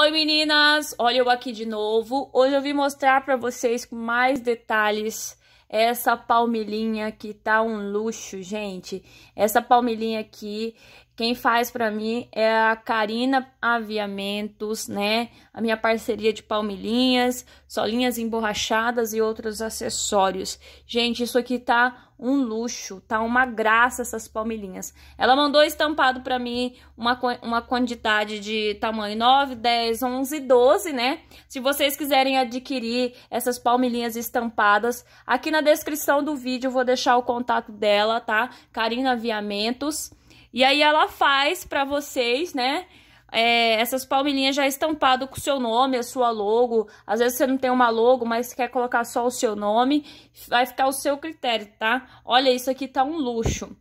Oi meninas, olha eu aqui de novo. Hoje eu vim mostrar para vocês com mais detalhes essa palmilhinha que tá um luxo, gente. Essa palmilhinha aqui, quem faz para mim é a Karina Aviamentos, né? A minha parceria de palmilhinhas, solinhas emborrachadas e outros acessórios. Gente, isso aqui tá um luxo, tá uma graça essas palmilhinhas. Ela mandou estampado para mim uma, uma quantidade de tamanho 9, 10, 11, 12, né? Se vocês quiserem adquirir essas palmilhinhas estampadas, aqui na descrição do vídeo eu vou deixar o contato dela, tá? Karina Aviamentos. E aí ela faz para vocês, né? É, essas palmilhinhas já estampadas com o seu nome, a sua logo. Às vezes você não tem uma logo, mas quer colocar só o seu nome. Vai ficar o seu critério, tá? Olha, isso aqui tá um luxo.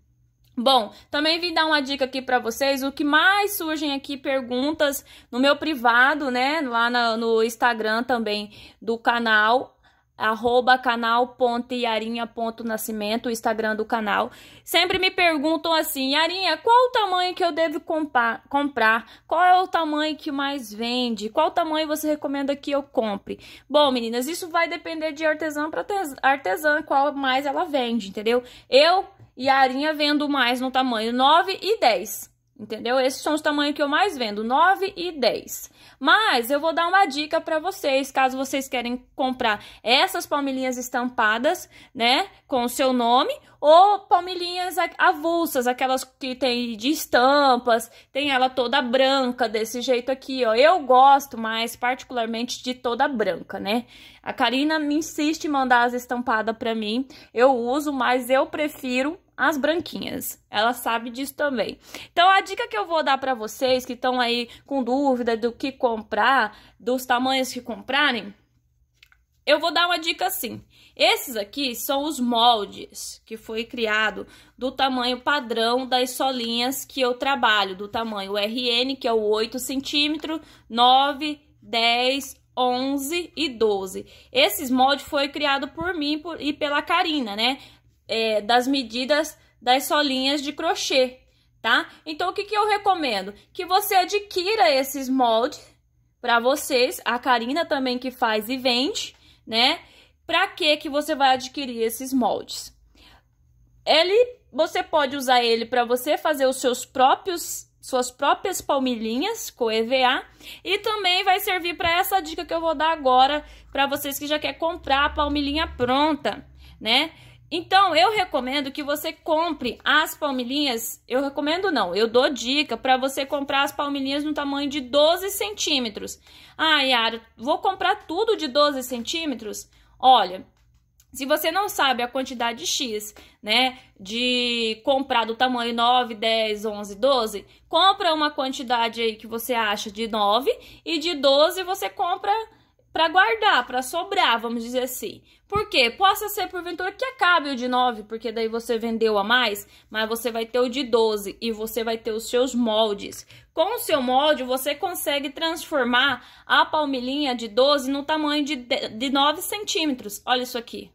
Bom, também vim dar uma dica aqui para vocês, o que mais surgem aqui perguntas no meu privado, né, lá no, no Instagram também do canal, arroba canal ponto Yarinha ponto Nascimento, o Instagram do canal. Sempre me perguntam assim, Yarinha, qual o tamanho que eu devo comprar? Qual é o tamanho que mais vende? Qual tamanho você recomenda que eu compre? Bom, meninas, isso vai depender de artesã para artesã, qual mais ela vende, entendeu? Eu, Yarinha, vendo mais no tamanho 9 e 10. Entendeu? Esses são os tamanhos que eu mais vendo, 9 e 10. Mas eu vou dar uma dica para vocês, caso vocês querem comprar essas palmilhinhas estampadas, né, com o seu nome, ou palmilhinhas avulsas, aquelas que tem de estampas, tem ela toda branca desse jeito aqui, ó. Eu gosto mais particularmente de toda branca, né? A Karina me insiste em mandar as estampadas para mim. Eu uso, mas eu prefiro as branquinhas. Ela sabe disso também. Então a dica que eu vou dar para vocês que estão aí com dúvida do que comprar, dos tamanhos que comprarem, eu vou dar uma dica assim. Esses aqui são os moldes que foi criado do tamanho padrão das solinhas que eu trabalho, do tamanho RN, que é o 8 centímetro, 9, 10, 11 e 12. Esses moldes foi criado por mim e pela Karina, né? é, das medidas das solinhas de crochê, tá? Então, o que, que eu recomendo? Que você adquira esses moldes para vocês, a Karina também que faz e vende, né? Para que que você vai adquirir esses moldes? Ele, você pode usar ele para você fazer os seus próprios suas próprias palmilhinhas com EVA e também vai servir para essa dica que eu vou dar agora para vocês que já quer comprar a palmilhinha pronta, né? Então, eu recomendo que você compre as palmilhinhas. Eu recomendo não, eu dou dica para você comprar as palmilhinhas no tamanho de 12 centímetros. Ah, Yara, vou comprar tudo de 12 centímetros? Olha, se você não sabe a quantidade X, né, de comprar do tamanho 9, 10, 11, 12, compra uma quantidade aí que você acha de 9 e de 12 você compra para guardar, para sobrar, vamos dizer assim. Por quê? Possa ser porventura que acabe o de 9, porque daí você vendeu a mais, mas você vai ter o de 12 e você vai ter os seus moldes. Com o seu molde, você consegue transformar a palmilhinha de 12 no tamanho de, de 9 centímetros. Olha isso aqui.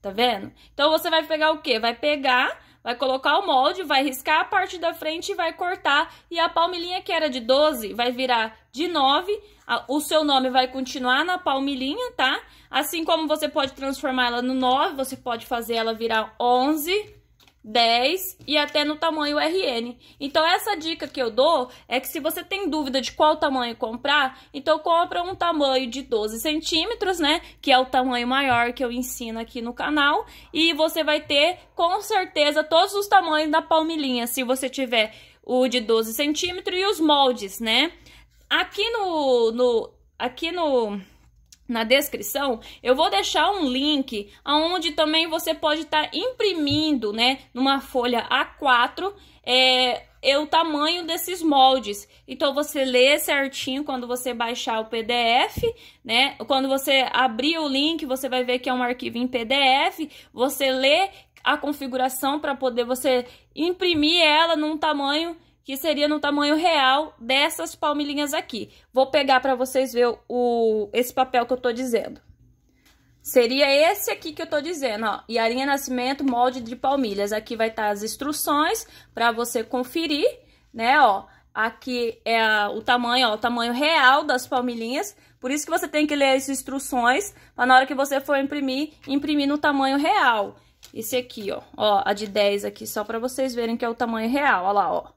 Tá vendo? Então, você vai pegar o quê? Vai pegar Vai colocar o molde, vai riscar a parte da frente e vai cortar. E a palmilhinha que era de 12 vai virar de 9. O seu nome vai continuar na palmilhinha, tá? Assim como você pode transformar ela no 9, você pode fazer ela virar 11, 10 e até no tamanho RN. Então essa dica que eu dou é que se você tem dúvida de qual tamanho comprar, então compra um tamanho de 12 centímetros, né? Que é o tamanho maior que eu ensino aqui no canal. E você vai ter com certeza todos os tamanhos da palmilhinha, se você tiver o de 12 centímetros e os moldes, né? Aqui no, no aqui no na descrição, eu vou deixar um link aonde também você pode estar tá imprimindo, né, numa folha A4, é, é, o tamanho desses moldes. Então você lê certinho quando você baixar o PDF, né? Quando você abrir o link, você vai ver que é um arquivo em PDF, você lê a configuração para poder você imprimir ela num tamanho que seria no tamanho real dessas palmilhinhas aqui. Vou pegar para vocês ver o, esse papel que eu tô dizendo. Seria esse aqui que eu tô dizendo, ó. E arinha nascimento, molde de palmilhas. Aqui vai estar tá as instruções para você conferir, né, ó. Aqui é a, o tamanho, ó, o tamanho real das palmilhinhas. Por isso que você tem que ler as instruções, para na hora que você for imprimir, imprimir no tamanho real. Esse aqui, ó, ó, a de 10 aqui, só para vocês verem que é o tamanho real, ó lá, ó.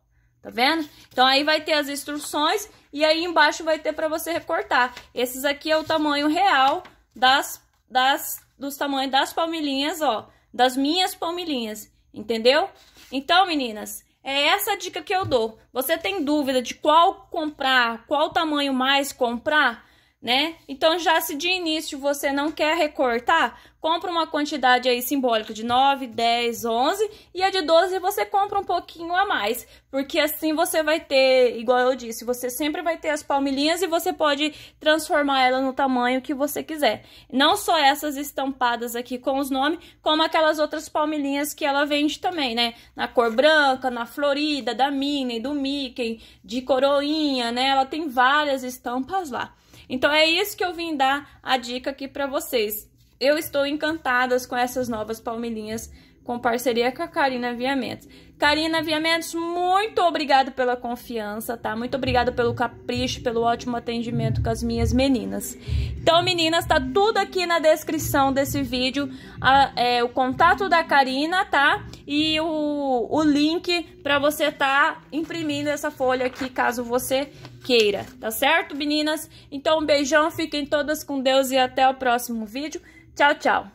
Tá vendo? Então aí vai ter as instruções e aí embaixo vai ter para você recortar. Esses aqui é o tamanho real das, das dos tamanhos das palmilhinhas, ó, das minhas palmilhinhas, entendeu? Então, meninas, é essa dica que eu dou. Você tem dúvida de qual comprar, qual tamanho mais comprar? né? Então, já se de início você não quer recortar, compra uma quantidade aí simbólica de 9, 10, 11 e a de 12 você compra um pouquinho a mais, porque assim você vai ter, igual eu disse, você sempre vai ter as palmilhinhas e você pode transformar ela no tamanho que você quiser. Não só essas estampadas aqui com os nomes, como aquelas outras palmilhinhas que ela vende também, né? Na cor branca, na florida, da Minnie, do Mickey, de coroinha, né? Ela tem várias estampas lá. Então é isso que eu vim dar a dica aqui para vocês. Eu estou encantada com essas novas palmeirinhas com parceria com a Karina Viamentos. Karina Viamentos, muito obrigado pela confiança, tá? Muito obrigado pelo capricho, pelo ótimo atendimento com as minhas meninas. Então, meninas, tá tudo aqui na descrição desse vídeo, a, é, o contato da Karina, tá? E o, o link para você tá imprimindo essa folha aqui, caso você queira, tá certo, meninas? Então, um beijão, fiquem todas com Deus e até o próximo vídeo. Tchau, tchau!